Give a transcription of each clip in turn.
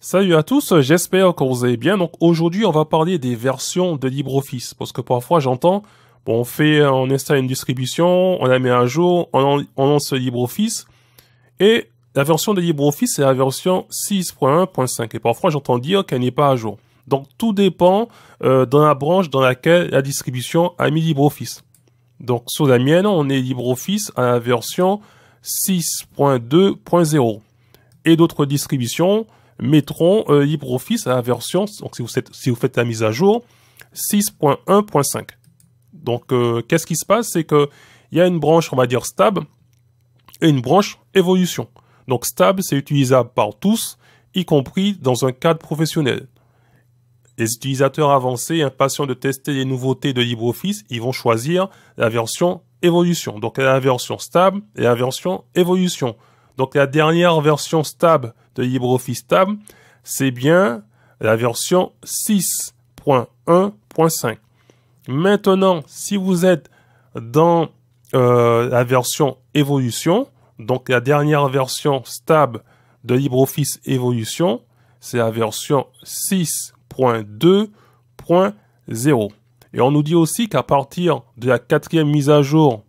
Salut à tous, j'espère que vous allez bien. Donc aujourd'hui, on va parler des versions de LibreOffice parce que parfois j'entends bon, on fait on installe une distribution, on la met à jour, on, lance LibreOffice et la version de LibreOffice est la version 6.1.5 et parfois j'entends dire qu'elle n'est pas à jour. Donc tout dépend euh, dans la branche dans laquelle la distribution a mis LibreOffice. Donc sur la mienne, on est LibreOffice à la version 6.2.0 et d'autres distributions mettront euh, LibreOffice à la version, donc si vous, faites, la mise à jour, 6.1.5. Donc, euh, qu'est-ce qui se passe C'est que il y a une branche, on va dire, stable, et une branche évolution. Donc, stable, c'est utilisable par tous, y compris dans un cadre professionnel. Les utilisateurs avancés, impatients de tester les nouveautés de LibreOffice, ils vont choisir la version évolution. Donc, la version stable et la version évolution. Donc, la dernière version stable de LibreOffice Stable, c'est bien la version 6.1.5. Maintenant, si vous êtes dans euh, la version évolution, donc la dernière version stable de LibreOffice évolution, c'est la version 6.2.0. Et on nous dit aussi qu'à partir de la quatrième mise à jour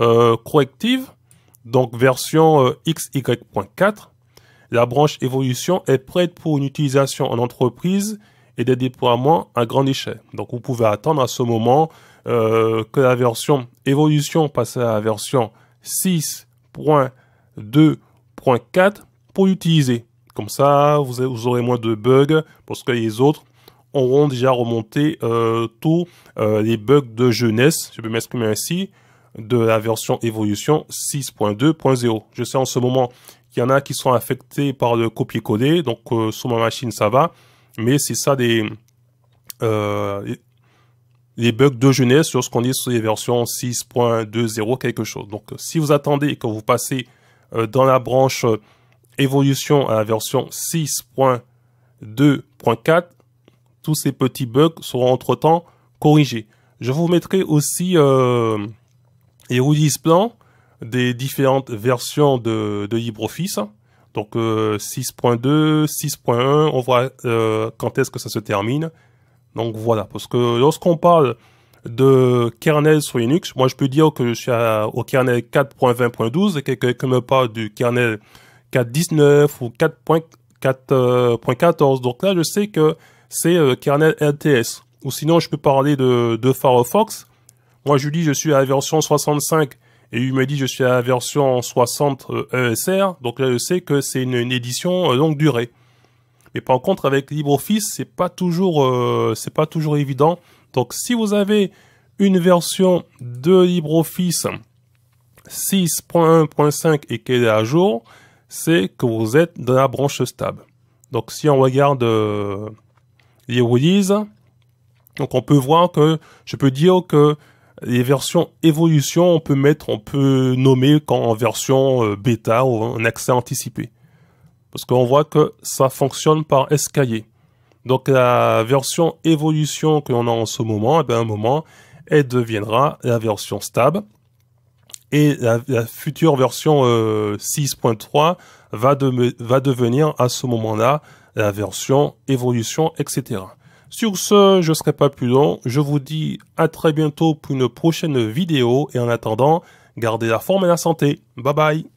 euh, corrective, donc version euh, XY.4, la branche évolution est prête pour une utilisation en entreprise et des déploiements à grande échelle. Donc vous pouvez attendre à ce moment euh, que la version évolution passe à la version 6.2.4 pour l'utiliser. Comme ça, vous, aurez moins de bugs parce que les autres auront déjà remonté euh, tous euh, les bugs de jeunesse, je peux m'exprimer ainsi, de la version évolution 6.2.0. Je sais en ce moment il y en a qui sont affectés par le copier-coller, donc euh, sur ma machine ça va, mais c'est ça des, euh, les bugs de jeunesse qu'on dit sur les versions 6.20 quelque chose. Donc euh, si vous attendez que vous passez euh, dans la branche évolution à la version 6.2.4, tous ces petits bugs seront entre-temps corrigés. Je vous mettrai aussi les roulis plans des différentes versions de, LibreOffice. Donc 6.2, euh, 6.1, on voit euh, quand est-ce que ça se termine. Donc voilà, parce que lorsqu'on parle de kernel sur Linux, moi je peux dire que je suis au kernel 4.20.12 et que quelqu'un me parle du kernel 4.19 ou 4.4.14. Donc là, je sais que c'est euh, kernel LTS. Ou sinon, je peux parler de, Firefox. Moi, je dis, je suis à la version 65 et il me dit je suis à la version 60 ESR, euh, e donc là je sais que c'est une, édition euh, longue durée. Mais par contre avec LibreOffice c'est pas toujours euh, c'est pas toujours évident. Donc si vous avez une version de LibreOffice 6.1.5 et qu'elle est à jour, c'est que vous êtes dans la branche stable. Donc si on regarde les donc on peut voir que je peux dire que les versions évolution, on peut mettre, on peut nommer en version euh, bêta ou en accès anticipé. Parce qu'on voit que ça fonctionne par escalier. Donc la version évolution que l'on a en ce moment, eh ben, à un moment, elle deviendra la version stable. Et la, future version 6.3 euh, va devenir à ce moment-là la version évolution, etc. Sur ce, je ne serai pas plus long. Je vous dis à très bientôt pour une prochaine vidéo. Et en attendant, gardez la forme et la santé. Bye bye